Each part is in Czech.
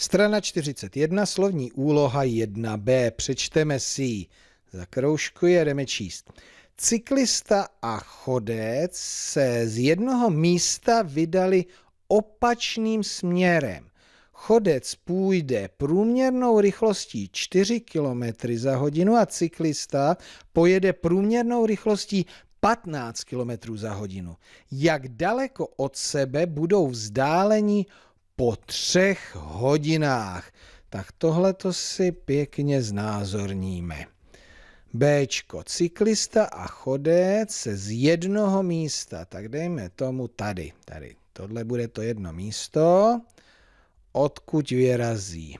Strana 41, slovní úloha 1b, přečteme si ji. jdeme číst. Cyklista a chodec se z jednoho místa vydali opačným směrem. Chodec půjde průměrnou rychlostí 4 km za hodinu a cyklista pojede průměrnou rychlostí 15 km za hodinu. Jak daleko od sebe budou vzdálení po třech hodinách. Tak tohle to si pěkně znázorníme. Bčko, cyklista a chodec se z jednoho místa, tak dejme tomu tady, tady. Tohle bude to jedno místo, odkud vyrazí.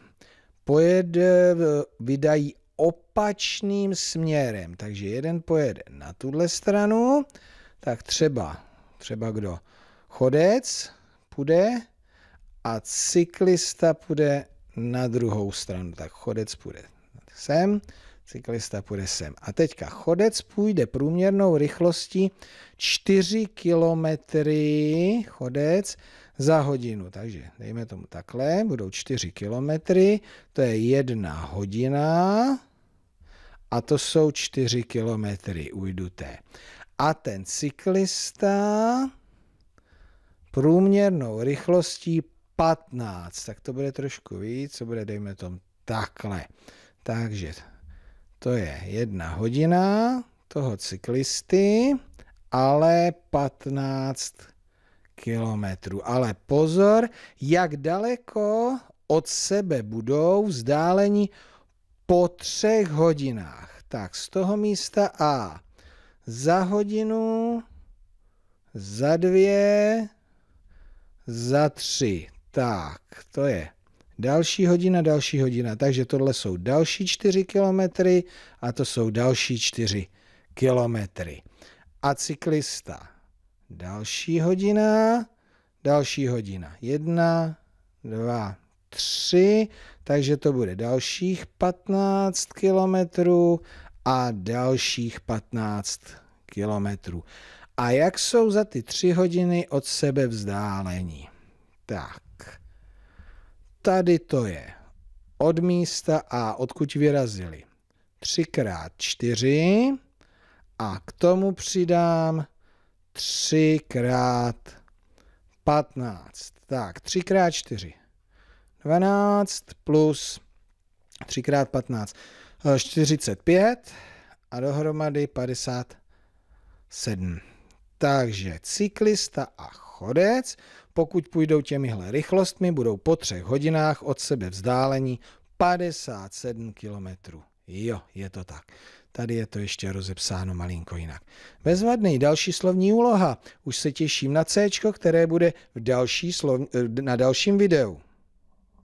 Pojede, vydají opačným směrem, takže jeden pojede na tuhle stranu, tak třeba, třeba kdo? Chodec půjde a cyklista půjde na druhou stranu. Tak chodec půjde sem, cyklista půjde sem. A teďka chodec půjde průměrnou rychlostí 4 km chodec za hodinu. Takže dejme tomu takhle, budou 4 km, to je jedna hodina a to jsou 4 km ujduté. A ten cyklista průměrnou rychlostí 15, tak to bude trošku víc, co bude, dejme tomu, takhle. Takže to je jedna hodina toho cyklisty, ale 15 kilometrů. Ale pozor, jak daleko od sebe budou vzdálení po třech hodinách. Tak z toho místa A za hodinu, za dvě, za tři. Tak, to je další hodina, další hodina. Takže tohle jsou další 4 kilometry a to jsou další 4 kilometry. A cyklista. Další hodina, další hodina. Jedna, dva, tři, takže to bude dalších 15 kilometrů a dalších 15 kilometrů. A jak jsou za ty tři hodiny od sebe vzdálení? Tak tady to je. Od místa A, odkud vyrazili. 3 krát 4 a k tomu přidám 3 krát 15. Tak, 3 krát 4. 12 plus 3 krát 15. 45 a dohromady 57. Takže cyklista a chodec, pokud půjdou těmihle rychlostmi, budou po třech hodinách od sebe vzdálení 57 km. Jo, je to tak. Tady je to ještě rozepsáno malinko jinak. Bezvadný, další slovní úloha. Už se těším na C, které bude v další slov... na dalším videu.